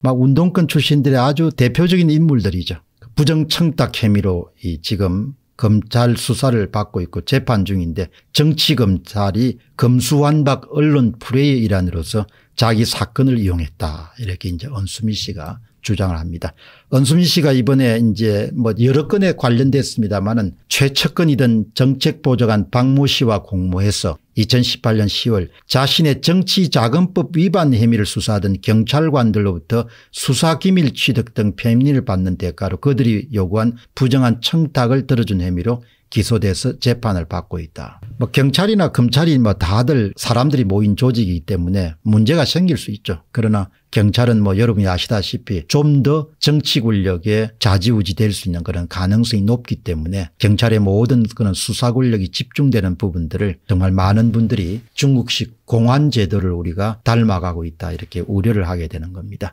막 운동권 출신들의 아주 대표적인 인물들이죠. 부정청탁 혐의로 이 지금 검찰 수사를 받고 있고 재판 중인데 정치검찰이 검수완박 언론 프레이 일환으로서 자기 사건을 이용했다 이렇게 이제 언수미 씨가 주장을 합니다. 은수민 씨가 이번에 이제 뭐 여러 건에 관련됐습니다만은 최측근이던 정책보좌관 박 모 씨와 공모해서 2018년 10월 자신의 정치자금법 위반 혐의를 수사하던 경찰관들로부터 수사기밀 취득 등 폐민을 받는 대가로 그들이 요구한 부정한 청탁을 들어준 혐의로 기소돼서 재판을 받고 있다. 뭐 경찰이나 검찰이 뭐 다들 사람들이 모인 조직이기 때문에 문제가 생길 수 있죠. 그러나 경찰은 뭐 여러분이 아시다시피 좀 더 정치 권력에 좌지우지 될 수 있는 그런 가능성이 높기 때문에 경찰의 모든 그런 수사 권력이 집중되는 부분들을 정말 많은 분들이 중국식 공안 제도를 우리가 닮아가고 있다 이렇게 우려를 하게 되는 겁니다.